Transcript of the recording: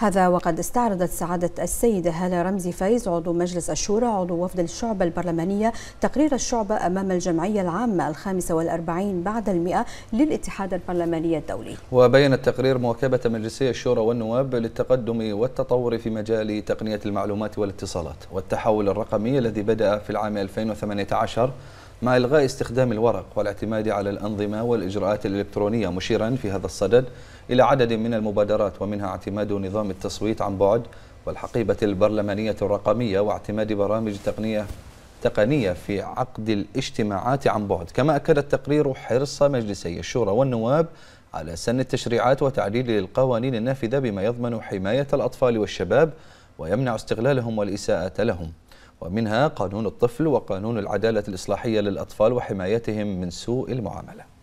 هذا وقد استعرضت سعادة السيدة هالة رمزي فايز عضو مجلس الشورى عضو وفد الشعبة البرلمانية تقرير الشعبة أمام الجمعية العامة الخامسة والأربعين بعد المئة للاتحاد البرلماني الدولي وبين التقرير مواكبة مجلسي الشورى والنواب للتقدم والتطور في مجال تقنية المعلومات والاتصالات والتحول الرقمي الذي بدأ في العام 2018 مع إلغاء استخدام الورق والاعتماد على الأنظمة والإجراءات الإلكترونية مشيرا في هذا الصدد إلى عدد من المبادرات ومنها اعتماد نظام التصويت عن بعد والحقيبة البرلمانية الرقمية واعتماد برامج تقنية تقنية في عقد الاجتماعات عن بعد كما أكد التقرير حرص مجلسي الشورى والنواب على سن التشريعات وتعديل القوانين النافذة بما يضمن حماية الأطفال والشباب ويمنع استغلالهم والإساءة لهم ومنها قانون الطفل وقانون العدالة الإصلاحية للأطفال وحمايتهم من سوء المعاملة